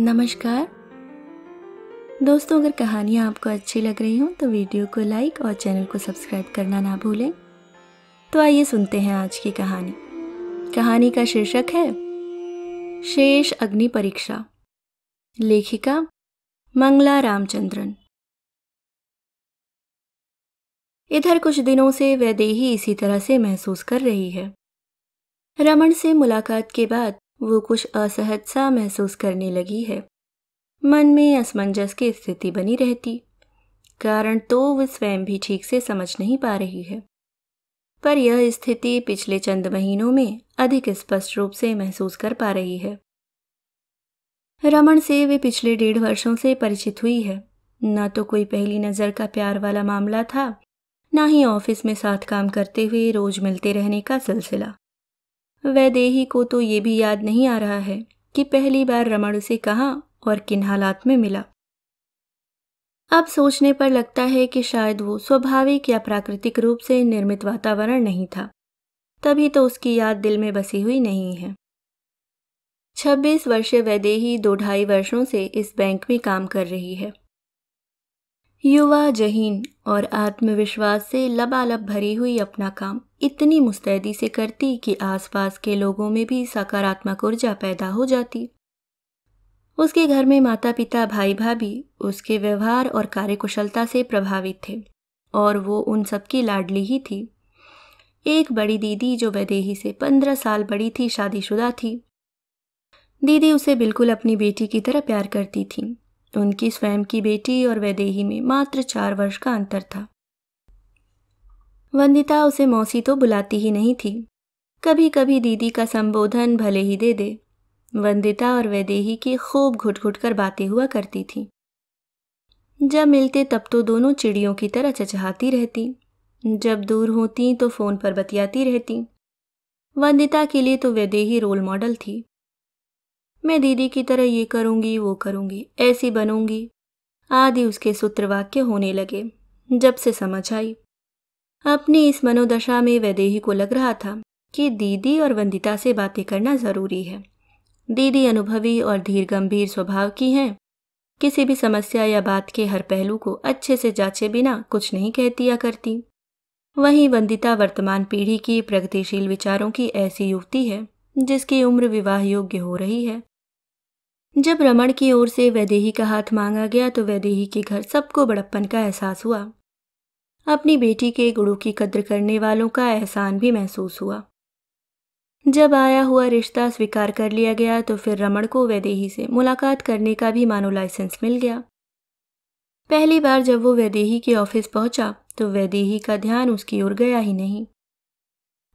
नमस्कार दोस्तों अगर कहानियाँ आपको अच्छी लग रही हों तो वीडियो को लाइक और चैनल को सब्सक्राइब करना ना भूलें तो आइए सुनते हैं आज की कहानी कहानी का शीर्षक है शेष अग्नि परीक्षा लेखिका मंगला रामचंद्रन इधर कुछ दिनों से वैदेही इसी तरह से महसूस कर रही है रमन से मुलाकात के बाद वो कुछ असहज सा महसूस करने लगी है मन में असमंजस की स्थिति बनी रहती कारण तो वह स्वयं भी ठीक से समझ नहीं पा रही है पर यह स्थिति पिछले चंद महीनों में अधिक स्पष्ट रूप से महसूस कर पा रही है रमन से वे पिछले डेढ़ वर्षों से परिचित हुई है न तो कोई पहली नज़र का प्यार वाला मामला था ना ही ऑफिस में साथ काम करते हुए रोज मिलते रहने का सिलसिला वैदेही को तो ये भी याद नहीं आ रहा है कि पहली बार रमण उसे कहाँ और किन हालात में मिला अब सोचने पर लगता है कि शायद वो स्वाभाविक या प्राकृतिक रूप से निर्मित वातावरण नहीं था तभी तो उसकी याद दिल में बसी हुई नहीं है 26 वर्षीय वैदेही दो ढाई वर्षों से इस बैंक में काम कर रही है युवा जहीन और आत्मविश्वास से लबालब भरी हुई अपना काम इतनी मुस्तैदी से करती कि आसपास के लोगों में भी सकारात्मक ऊर्जा पैदा हो जाती उसके घर में माता पिता भाई भाभी उसके व्यवहार और कार्यकुशलता से प्रभावित थे और वो उन सबकी लाडली ही थी एक बड़ी दीदी जो वैदेही से पंद्रह साल बड़ी थी शादीशुदा थी दीदी उसे बिल्कुल अपनी बेटी की तरह प्यार करती थी उनकी स्वयं की बेटी और वैदेही में मात्र चार वर्ष का अंतर था वंदिता उसे मौसी तो बुलाती ही नहीं थी कभी कभी दीदी का संबोधन भले ही दे दे वंदिता और वैदेही की खूब घुट घुट कर बातें हुआ करती थी जब मिलते तब तो दोनों चिड़ियों की तरह चचहाती रहती जब दूर होती तो फ़ोन पर बतियाती रहती वंदिता के लिए तो वैदेही रोल मॉडल थी मैं दीदी की तरह ये करूँगी वो करूँगी ऐसी बनूंगी आदि उसके सूत्र वाक्य होने लगे जब से समझ आई अपनी इस मनोदशा में वैदेही को लग रहा था कि दीदी और वंदिता से बातें करना ज़रूरी है दीदी अनुभवी और धीर गंभीर स्वभाव की हैं किसी भी समस्या या बात के हर पहलू को अच्छे से जांचे बिना कुछ नहीं कहती या करती वहीं वंदिता वर्तमान पीढ़ी की प्रगतिशील विचारों की ऐसी युवती है जिसकी उम्र विवाह योग्य हो रही है जब रमण की ओर से वैदेही का हाथ मांगा गया तो वैदेही के घर सबको बड़प्पन का एहसास हुआ अपनी बेटी के गुड़ों की कद्र करने वालों का एहसान भी महसूस हुआ जब आया हुआ रिश्ता स्वीकार कर लिया गया तो फिर रमण को वैदेही से मुलाकात करने का भी मानो लाइसेंस मिल गया पहली बार जब वो वैदेही के ऑफिस पहुंचा तो वैदेही का ध्यान उसकी ओर गया ही नहीं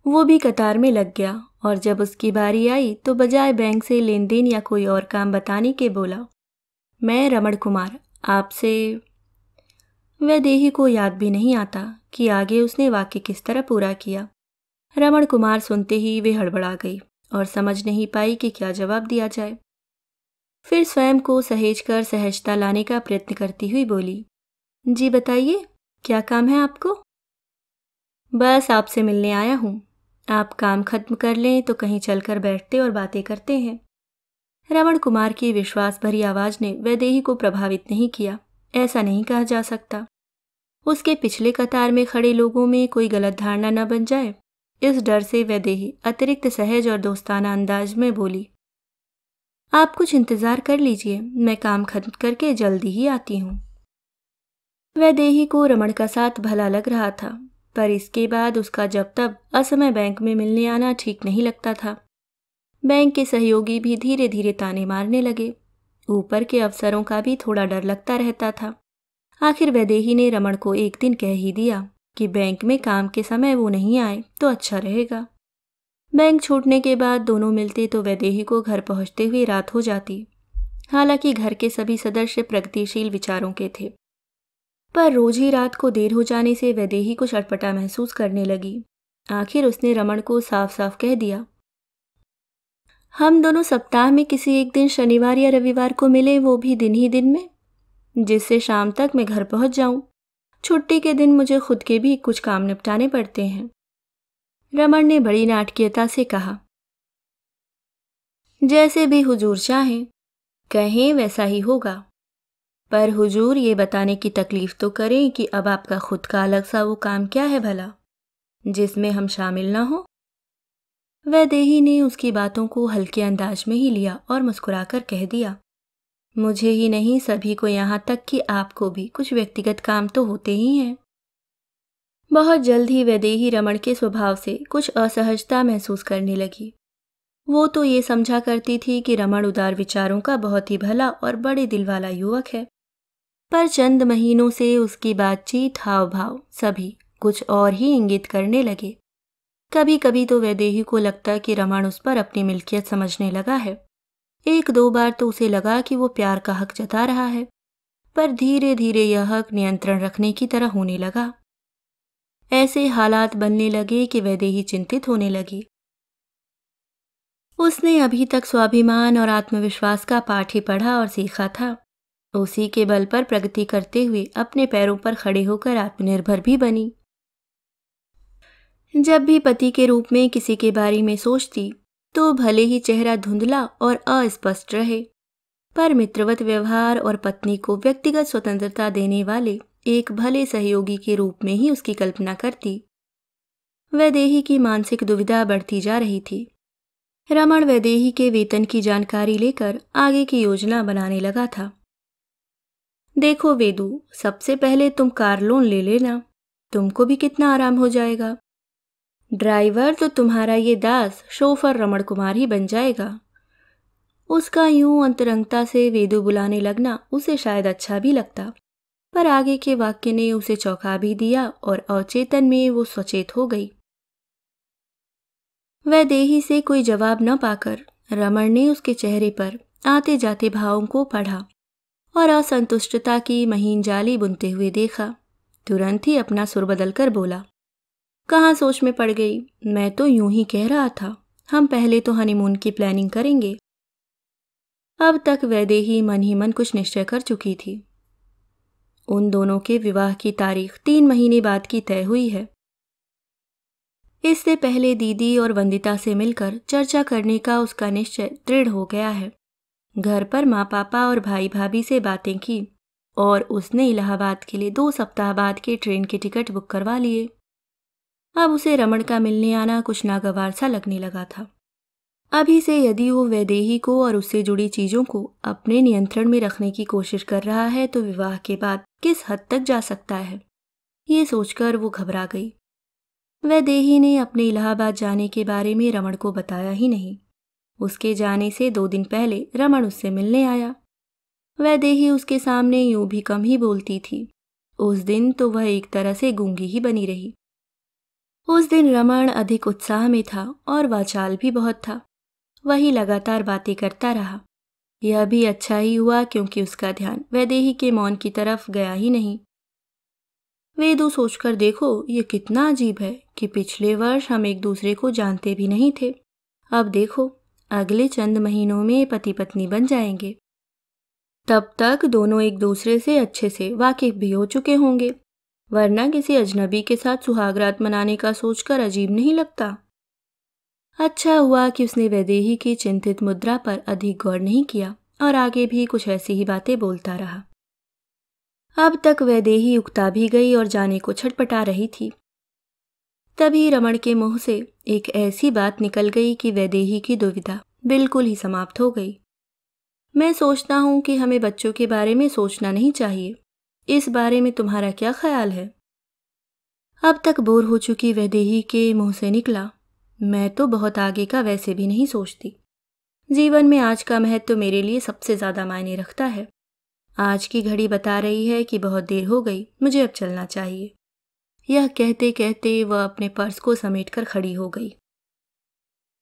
वो भी कतार में लग गया और जब उसकी बारी आई तो बजाय बैंक से लेन देन या कोई और काम बताने के बोला मैं रमण कुमार आपसे वह देही को याद भी नहीं आता कि आगे उसने वाक्य किस तरह पूरा किया रमण कुमार सुनते ही वे हड़बड़ा गई और समझ नहीं पाई कि क्या जवाब दिया जाए फिर स्वयं को सहेज कर सहजता लाने का प्रयत्न करती हुई बोली जी बताइए क्या काम है आपको बस आपसे मिलने आया हूँ आप काम खत्म कर लें तो कहीं चलकर बैठते और बातें करते हैं रमण कुमार की विश्वास भरी आवाज़ ने वैदेही को प्रभावित नहीं किया ऐसा नहीं कहा जा सकता उसके पिछले कतार में खड़े लोगों में कोई गलत धारणा न बन जाए इस डर से वैदेही अतिरिक्त सहज और दोस्ताना अंदाज में बोली आप कुछ इंतज़ार कर लीजिए मैं काम खत्म करके जल्दी ही आती हूँ वैदेही को रमण का साथ भला लग रहा था पर इसके बाद उसका जब तब असमय बैंक में मिलने आना ठीक नहीं लगता था बैंक के सहयोगी भी धीरे धीरे ताने मारने लगे ऊपर के अफसरों का भी थोड़ा डर लगता रहता था आखिर वैदेही ने रमण को एक दिन कह ही दिया कि बैंक में काम के समय वो नहीं आए तो अच्छा रहेगा बैंक छूटने के बाद दोनों मिलते तो वैदेही को घर पहुंचते हुए रात हो जाती हालांकि घर के सभी सदस्य प्रगतिशील विचारों के थे पर रोज ही रात को देर हो जाने से वह देही को चटपटा महसूस करने लगी आखिर उसने रमन को साफ साफ कह दिया हम दोनों सप्ताह में किसी एक दिन शनिवार या रविवार को मिले वो भी दिन ही दिन में जिससे शाम तक मैं घर पहुंच जाऊं छुट्टी के दिन मुझे खुद के भी कुछ काम निपटाने पड़ते हैं रमन ने बड़ी नाटकीयता से कहा जैसे भी हुजूर चाहें कहें वैसा ही होगा पर हुजूर ये बताने की तकलीफ़ तो करें कि अब आपका खुद का अलग सा वो काम क्या है भला जिसमें हम शामिल ना वह वैदेही ने उसकी बातों को हल्के अंदाज में ही लिया और मुस्कुराकर कह दिया मुझे ही नहीं सभी को यहाँ तक कि आपको भी कुछ व्यक्तिगत काम तो होते ही हैं बहुत जल्द ही वैदेही रमण के स्वभाव से कुछ असहजता महसूस करने लगी वो तो ये समझा करती थी कि रमण उदार विचारों का बहुत ही भला और बड़े दिल वाला युवक है पर चंद महीनों से उसकी बातचीत हाव भाव सभी कुछ और ही इंगित करने लगे कभी कभी तो वैदेही को लगता कि रमन उस पर अपनी मिल्कियत समझने लगा है एक दो बार तो उसे लगा कि वो प्यार का हक जता रहा है पर धीरे धीरे यह हक नियंत्रण रखने की तरह होने लगा ऐसे हालात बनने लगे कि वैदेही चिंतित होने लगी उसने अभी तक स्वाभिमान और आत्मविश्वास का पाठ ही पढ़ा और सीखा था उसी के बल पर प्रगति करते हुए अपने पैरों पर खड़े होकर आत्मनिर्भर भी बनी जब भी पति के रूप में किसी के बारे में सोचती तो भले ही चेहरा धुंधला और अस्पष्ट रहे पर मित्रवत व्यवहार और पत्नी को व्यक्तिगत स्वतंत्रता देने वाले एक भले सहयोगी के रूप में ही उसकी कल्पना करती वैदेही की मानसिक दुविधा बढ़ती जा रही थी रमण वैदेही के वेतन की जानकारी लेकर आगे की योजना बनाने लगा था देखो वेदू सबसे पहले तुम कार लोन ले लेना तुमको भी कितना आराम हो जाएगा ड्राइवर तो तुम्हारा ये दास शोफर रमण कुमार ही बन जाएगा उसका यूं अंतरंगता से वेदू बुलाने लगना उसे शायद अच्छा भी लगता पर आगे के वाक्य ने उसे चौंका भी दिया और अवचेतन में वो सचेत हो गई वह देही से कोई जवाब न पाकर रमण ने उसके चेहरे पर आते जाते भावों को पढ़ा और असंतुष्टता की महीन जाली बुनते हुए देखा तुरंत ही अपना सुर बदल कर बोला कहाँ सोच में पड़ गई मैं तो यूं ही कह रहा था हम पहले तो हनीमून की प्लानिंग करेंगे अब तक वैदे ही मन ही मन कुछ निश्चय कर चुकी थी उन दोनों के विवाह की तारीख तीन महीने बाद की तय हुई है इससे पहले दीदी और वंदिता से मिलकर चर्चा करने का उसका निश्चय दृढ़ हो गया है घर पर माँ पापा और भाई भाभी से बातें की और उसने इलाहाबाद के लिए दो सप्ताह बाद के ट्रेन के टिकट बुक करवा लिए अब उसे रमण का मिलने आना कुछ नागवार सा लगने लगा था अभी से यदि वो वैदेही को और उससे जुड़ी चीज़ों को अपने नियंत्रण में रखने की कोशिश कर रहा है तो विवाह के बाद किस हद तक जा सकता है ये सोचकर वो घबरा गई वैदेही ने अपने इलाहाबाद जाने के बारे में रमण को बताया ही नहीं उसके जाने से दो दिन पहले रमन उससे मिलने आया वह देही उसके सामने यूं भी कम ही बोलती थी उस दिन तो वह एक तरह से गूंगी ही बनी रही उस दिन रमन अधिक उत्साह में था और वाचाल भी बहुत था वही लगातार बातें करता रहा यह भी अच्छा ही हुआ क्योंकि उसका ध्यान वैदेही के मौन की तरफ गया ही नहीं दो सोचकर देखो ये कितना अजीब है कि पिछले वर्ष हम एक दूसरे को जानते भी नहीं थे अब देखो अगले चंद महीनों में पति पत्नी बन जाएंगे तब तक दोनों एक दूसरे से अच्छे से वाकिफ भी हो चुके होंगे वरना किसी अजनबी के साथ सुहागरात मनाने का सोचकर अजीब नहीं लगता अच्छा हुआ कि उसने वैदेही की चिंतित मुद्रा पर अधिक गौर नहीं किया और आगे भी कुछ ऐसी ही बातें बोलता रहा अब तक वैदेही उकता भी गई और जाने को छटपटा रही थी तभी रमण के मुंह से एक ऐसी बात निकल गई कि वैदेही की दुविधा बिल्कुल ही समाप्त हो गई मैं सोचता हूँ कि हमें बच्चों के बारे में सोचना नहीं चाहिए इस बारे में तुम्हारा क्या ख्याल है अब तक बोर हो चुकी वैदेही के मुंह से निकला मैं तो बहुत आगे का वैसे भी नहीं सोचती जीवन में आज का महत्व तो मेरे लिए सबसे ज़्यादा मायने रखता है आज की घड़ी बता रही है कि बहुत देर हो गई मुझे अब चलना चाहिए यह कहते कहते वह अपने पर्स को समेट कर खड़ी हो गई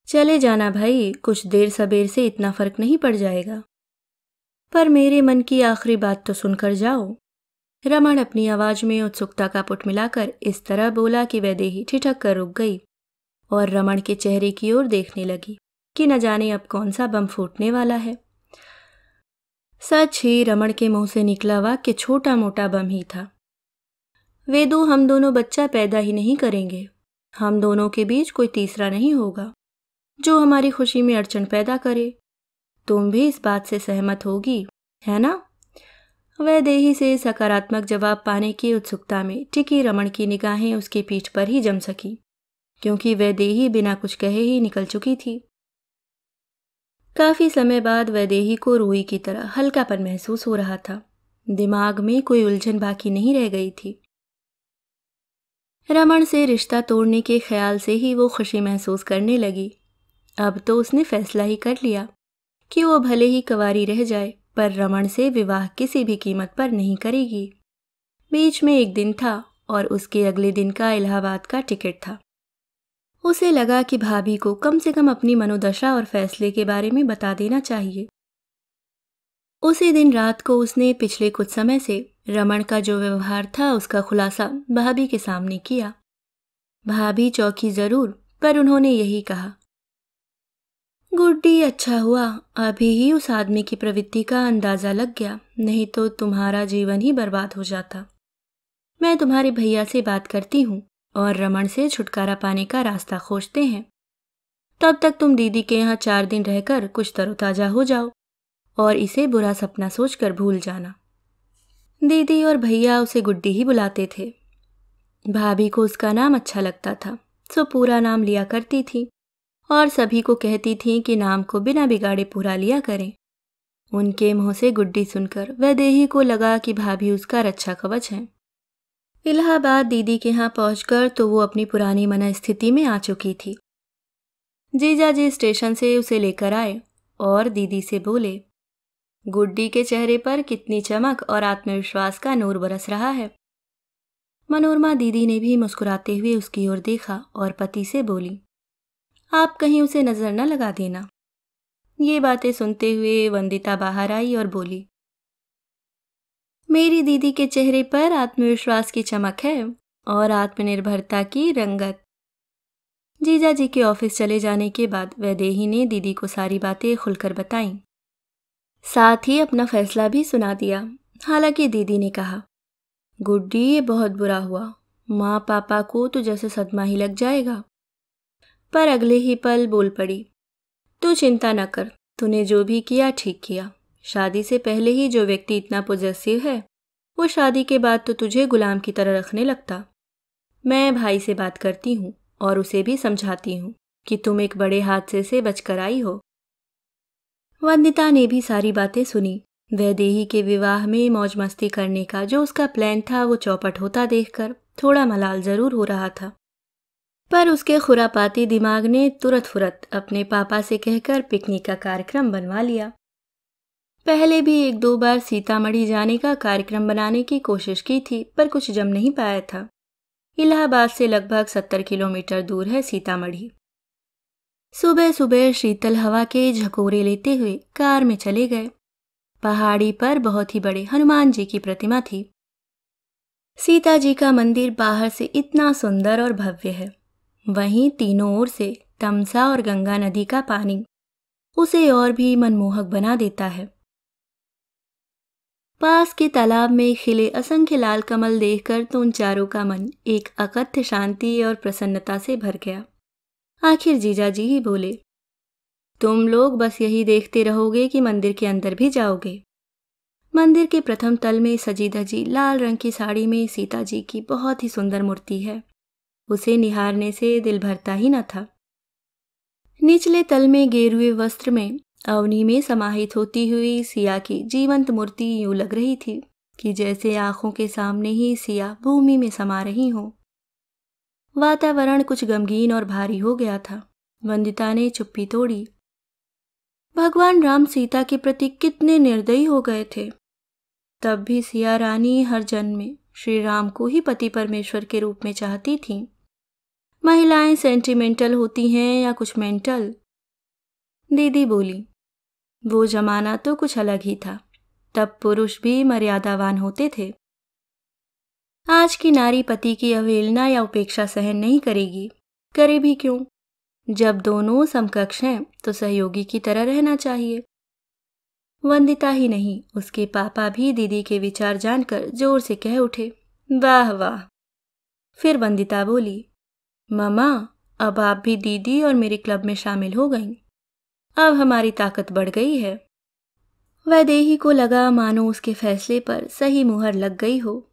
चले जाना भाई कुछ देर सबेर से इतना फर्क नहीं पड़ जाएगा पर मेरे मन की आखिरी बात तो सुनकर जाओ रमन अपनी आवाज में उत्सुकता का पुट मिलाकर इस तरह बोला कि वह देही ठिठक कर रुक गई और रमन के चेहरे की ओर देखने लगी कि न जाने अब कौन सा बम फूटने वाला है सच ही रमण के मुंह से निकला वाक्य छोटा मोटा बम ही था वे दो हम दोनों बच्चा पैदा ही नहीं करेंगे हम दोनों के बीच कोई तीसरा नहीं होगा जो हमारी खुशी में अड़चन पैदा करे तुम भी इस बात से सहमत होगी है ना वह देही से सकारात्मक जवाब पाने की उत्सुकता में टिकी रमन की निगाहें उसकी पीठ पर ही जम सकी क्योंकि वह देही बिना कुछ कहे ही निकल चुकी थी काफी समय बाद वह देही को रूही की तरह हल्कापन महसूस हो रहा था दिमाग में कोई उलझन बाकी नहीं रह गई थी रमन से रिश्ता तोड़ने के ख्याल से ही वो खुशी महसूस करने लगी अब तो उसने फैसला ही कर लिया कि वो भले ही कवारी रह जाए पर रमन से विवाह किसी भी कीमत पर नहीं करेगी बीच में एक दिन था और उसके अगले दिन का इलाहाबाद का टिकट था उसे लगा कि भाभी को कम से कम अपनी मनोदशा और फैसले के बारे में बता देना चाहिए उसी दिन रात को उसने पिछले कुछ समय से रमन का जो व्यवहार था उसका खुलासा भाभी के सामने किया भाभी चौकी जरूर पर उन्होंने यही कहा गुड्डी अच्छा हुआ अभी ही उस आदमी की प्रवृत्ति का अंदाज़ा लग गया नहीं तो तुम्हारा जीवन ही बर्बाद हो जाता मैं तुम्हारे भैया से बात करती हूँ और रमन से छुटकारा पाने का रास्ता खोजते हैं तब तक तुम दीदी के यहाँ चार दिन रहकर कुछ तरोताज़ा हो जाओ और इसे बुरा सपना सोचकर भूल जाना दीदी और भैया उसे गुड्डी ही बुलाते थे भाभी को उसका नाम अच्छा लगता था सो पूरा नाम लिया करती थी और सभी को कहती थी कि नाम को बिना बिगाड़े पूरा लिया करें उनके मुंह से गुड्डी सुनकर वह देही को लगा कि भाभी उसका रक्षा कवच है इलाहाबाद दीदी के यहाँ पहुंचकर तो वो अपनी पुरानी मना स्थिति में आ चुकी थी जीजाजी स्टेशन से उसे लेकर आए और दीदी से बोले गुड्डी के चेहरे पर कितनी चमक और आत्मविश्वास का नूर बरस रहा है मनोरमा दीदी ने भी मुस्कुराते हुए उसकी ओर देखा और पति से बोली आप कहीं उसे नज़र न लगा देना ये बातें सुनते हुए वंदिता बाहर आई और बोली मेरी दीदी के चेहरे पर आत्मविश्वास की चमक है और आत्मनिर्भरता की रंगत जीजा जी के ऑफिस चले जाने के बाद वैदेही ने दीदी को सारी बातें खुलकर बताईं साथ ही अपना फैसला भी सुना दिया हालांकि दीदी ने कहा गुड्डी ये बहुत बुरा हुआ माँ पापा को तो जैसे सदमा ही लग जाएगा पर अगले ही पल बोल पड़ी तू चिंता न कर तूने जो भी किया ठीक किया शादी से पहले ही जो व्यक्ति इतना पोजेसिव है वो शादी के बाद तो तुझे गुलाम की तरह रखने लगता मैं भाई से बात करती हूँ और उसे भी समझाती हूँ कि तुम एक बड़े हादसे से बचकर आई हो वंदिता ने भी सारी बातें सुनी वह देही के विवाह में मौज मस्ती करने का जो उसका प्लान था वो चौपट होता देखकर थोड़ा मलाल जरूर हो रहा था पर उसके खुरापाती दिमाग ने तुरंत फुरत अपने पापा से कहकर पिकनिक का कार्यक्रम बनवा लिया पहले भी एक दो बार सीतामढ़ी जाने का कार्यक्रम बनाने की कोशिश की थी पर कुछ जम नहीं पाया था इलाहाबाद से लगभग सत्तर किलोमीटर दूर है सीतामढ़ी सुबह सुबह शीतल हवा के झकोरे लेते हुए कार में चले गए पहाड़ी पर बहुत ही बड़े हनुमान जी की प्रतिमा थी सीता जी का मंदिर बाहर से इतना सुंदर और भव्य है वहीं तीनों ओर से तमसा और गंगा नदी का पानी उसे और भी मनमोहक बना देता है पास के तालाब में खिले असंख्य लाल कमल देखकर तो उन चारों का मन एक अकथ्य शांति और प्रसन्नता से भर गया आखिर जीजा जी ही बोले तुम लोग बस यही देखते रहोगे कि मंदिर के अंदर भी जाओगे मंदिर के प्रथम तल में सजीदा जी लाल रंग की साड़ी में सीता जी की बहुत ही सुंदर मूर्ति है उसे निहारने से दिल भरता ही न था निचले तल में गेरुए वस्त्र में अवनी में समाहित होती हुई सिया की जीवंत मूर्ति यूं लग रही थी कि जैसे आंखों के सामने ही सिया भूमि में समा रही हों वातावरण कुछ गमगीन और भारी हो गया था वंदिता ने चुप्पी तोड़ी भगवान राम सीता के प्रति कितने निर्दयी हो गए थे तब भी सिया रानी हर जन्म में श्री राम को ही पति परमेश्वर के रूप में चाहती थी महिलाएं सेंटिमेंटल होती हैं या कुछ मेंटल दीदी बोली वो जमाना तो कुछ अलग ही था तब पुरुष भी मर्यादावान होते थे आज की नारी पति की अवहेलना या उपेक्षा सहन नहीं करेगी करे भी क्यों जब दोनों समकक्ष हैं तो सहयोगी की तरह रहना चाहिए वंदिता ही नहीं उसके पापा भी दीदी के विचार जानकर जोर से कह उठे वाह वाह फिर वंदिता बोली ममा अब आप भी दीदी और मेरे क्लब में शामिल हो गई अब हमारी ताकत बढ़ गई है वह देही को लगा मानो उसके फैसले पर सही मुहर लग गई हो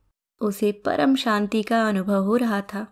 उसे परम शांति का अनुभव हो रहा था